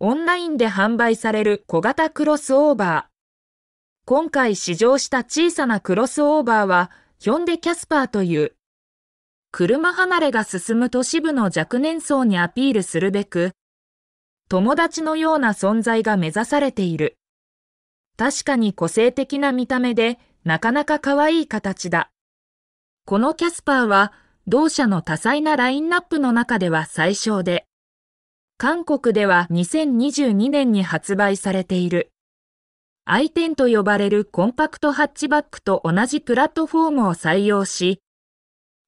オンラインで販売される小型クロスオーバー。今回試乗した小さなクロスオーバーは、ヒョンデキャスパーという、車離れが進む都市部の若年層にアピールするべく、友達のような存在が目指されている。確かに個性的な見た目で、なかなか可愛い形だ。このキャスパーは、同社の多彩なラインナップの中では最小で、韓国では2022年に発売されている。アイテンと呼ばれるコンパクトハッチバックと同じプラットフォームを採用し、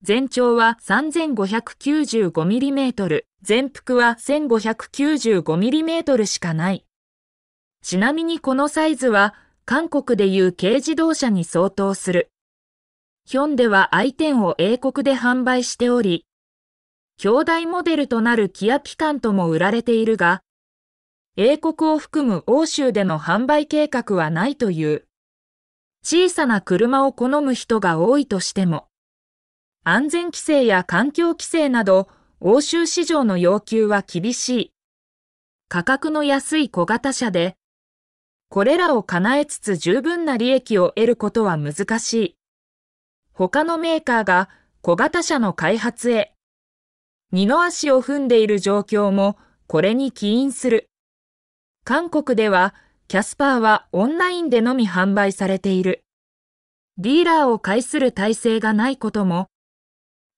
全長は 3595mm、全幅は 1595mm しかない。ちなみにこのサイズは、韓国でいう軽自動車に相当する。ヒョンではイテンを英国で販売しており、兄弟モデルとなるキアピカンとも売られているが、英国を含む欧州での販売計画はないという。小さな車を好む人が多いとしても、安全規制や環境規制など欧州市場の要求は厳しい。価格の安い小型車で、これらを叶えつつ十分な利益を得ることは難しい。他のメーカーが小型車の開発へ二の足を踏んでいる状況もこれに起因する。韓国ではキャスパーはオンラインでのみ販売されている。ディーラーを介する体制がないことも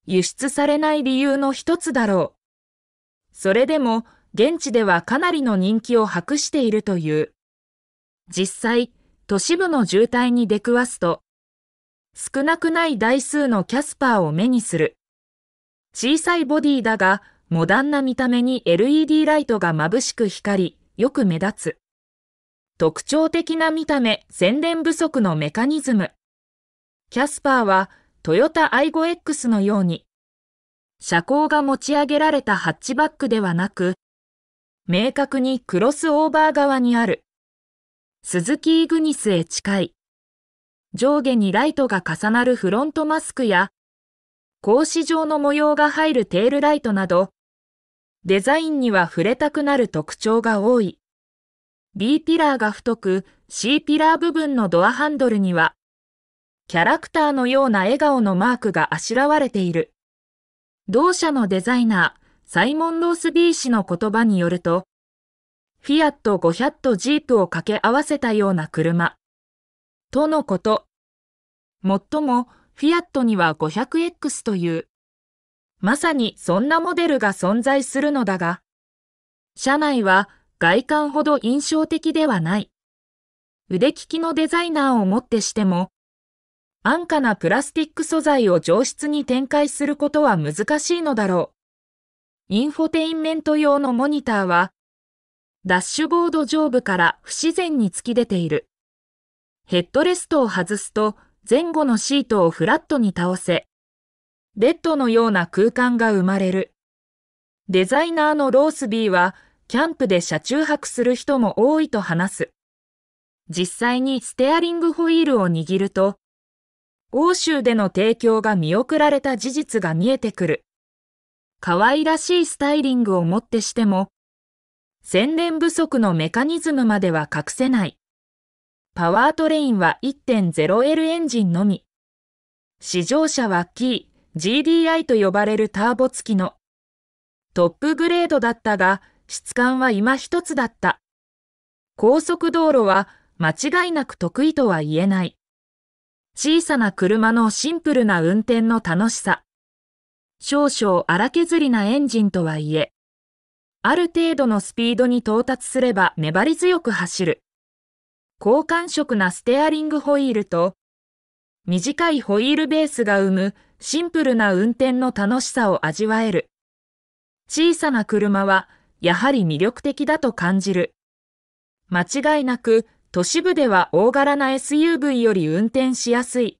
輸出されない理由の一つだろう。それでも現地ではかなりの人気を博しているという。実際、都市部の渋滞に出くわすと、少なくない台数のキャスパーを目にする。小さいボディだが、モダンな見た目に LED ライトが眩しく光り、よく目立つ。特徴的な見た目、宣伝不足のメカニズム。キャスパーは、トヨタ i5X のように、車高が持ち上げられたハッチバックではなく、明確にクロスオーバー側にある。スズキイグニスへ近い。上下にライトが重なるフロントマスクや格子状の模様が入るテールライトなど、デザインには触れたくなる特徴が多い。B ピラーが太く C ピラー部分のドアハンドルには、キャラクターのような笑顔のマークがあしらわれている。同社のデザイナー、サイモン・ロースビー氏の言葉によると、フィアット500とジープを掛け合わせたような車。とのこと。もっとも、フィアットには 500X という、まさにそんなモデルが存在するのだが、車内は外観ほど印象的ではない。腕利きのデザイナーをもってしても、安価なプラスティック素材を上質に展開することは難しいのだろう。インフォテインメント用のモニターは、ダッシュボード上部から不自然に突き出ている。ヘッドレストを外すと前後のシートをフラットに倒せ、ベッドのような空間が生まれる。デザイナーのロースビーは、キャンプで車中泊する人も多いと話す。実際にステアリングホイールを握ると、欧州での提供が見送られた事実が見えてくる。可愛らしいスタイリングをもってしても、宣伝不足のメカニズムまでは隠せない。パワートレインは 1.0L エンジンのみ。試乗車はキー、GDI と呼ばれるターボ付きのトップグレードだったが、質感は今一つだった。高速道路は間違いなく得意とは言えない。小さな車のシンプルな運転の楽しさ。少々荒削りなエンジンとはいえ、ある程度のスピードに到達すれば粘り強く走る。高感触なステアリングホイールと、短いホイールベースが生むシンプルな運転の楽しさを味わえる。小さな車はやはり魅力的だと感じる。間違いなく都市部では大柄な SUV より運転しやすい。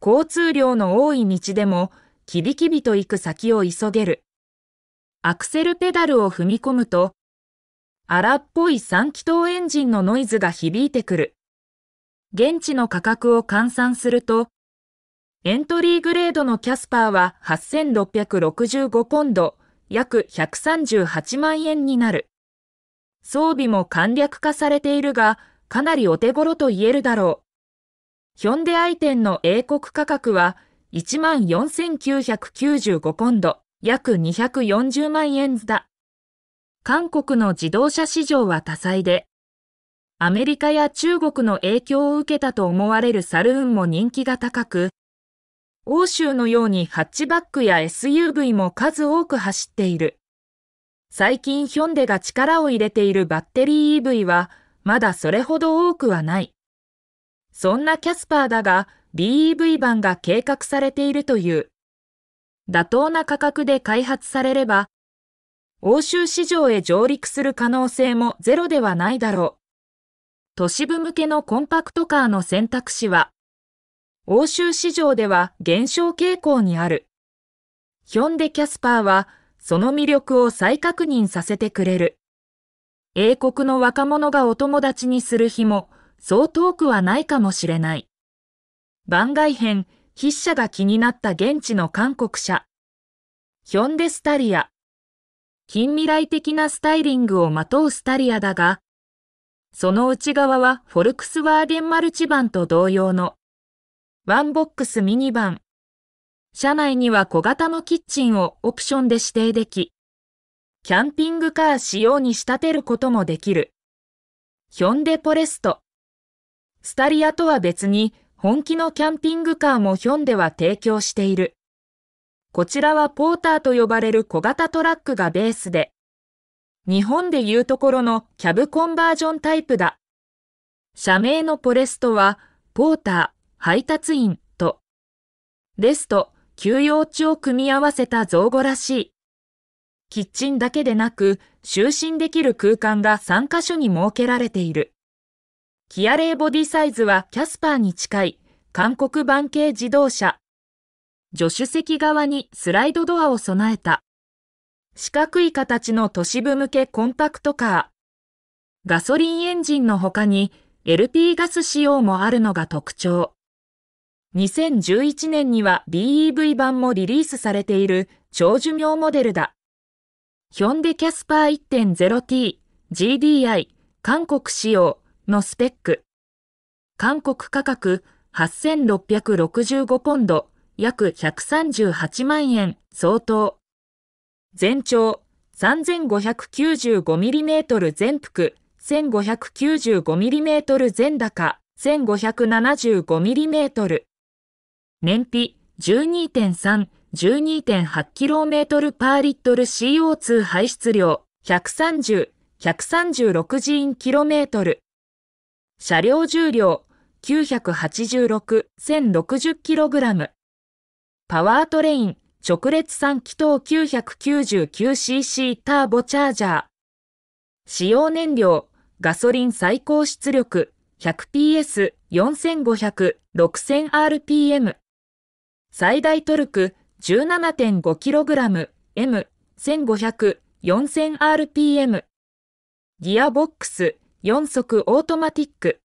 交通量の多い道でもキビキビと行く先を急げる。アクセルペダルを踏み込むと荒っぽい3気筒エンジンのノイズが響いてくる。現地の価格を換算すると、エントリーグレードのキャスパーは8665ポンド、約138万円になる。装備も簡略化されているが、かなりお手頃と言えるだろう。ヒョンデアイテンの英国価格は14,995ポンド、約240万円だ。韓国の自動車市場は多彩で、アメリカや中国の影響を受けたと思われるサルーンも人気が高く、欧州のようにハッチバックや SUV も数多く走っている。最近ヒョンデが力を入れているバッテリー EV は、まだそれほど多くはない。そんなキャスパーだが、BEV 版が計画されているという。妥当な価格で開発されれば、欧州市場へ上陸する可能性もゼロではないだろう。都市部向けのコンパクトカーの選択肢は、欧州市場では減少傾向にある。ヒョンデキャスパーは、その魅力を再確認させてくれる。英国の若者がお友達にする日も、そう遠くはないかもしれない。番外編、筆者が気になった現地の韓国車。ヒョンデスタリア。近未来的なスタイリングをまとうスタリアだが、その内側はフォルクスワーゲンマルチバンと同様のワンボックスミニバン。車内には小型のキッチンをオプションで指定でき、キャンピングカー仕様に仕立てることもできる。ヒョンデポレスト。スタリアとは別に本気のキャンピングカーもヒョンデは提供している。こちらはポーターと呼ばれる小型トラックがベースで、日本でいうところのキャブコンバージョンタイプだ。社名のポレストは、ポーター、配達員と、ですと、休養地を組み合わせた造語らしい。キッチンだけでなく、就寝できる空間が3カ所に設けられている。キアレイボディサイズはキャスパーに近い、韓国版系自動車。助手席側にスライドドアを備えた。四角い形の都市部向けコンパクトカー。ガソリンエンジンの他に LP ガス仕様もあるのが特徴。2011年には BEV 版もリリースされている長寿命モデルだ。ヒョンデキャスパー 1.0T、GDI、韓国仕様のスペック。韓国価格8665ポンド、約138万円相当。全長 3595mm 全幅、1595mm 全高、1575mm。燃費 12.312.8km パーリットル CO2 排出量130、136ジーンキロメートル。車両重量986、1060キログラム。パワートレイン直列3気筒 999cc ターボチャージャー。使用燃料、ガソリン最高出力 100PS4500-6000rpm。最大トルク 17.5kg M1500-4000rpm。ギアボックス4速オートマティック。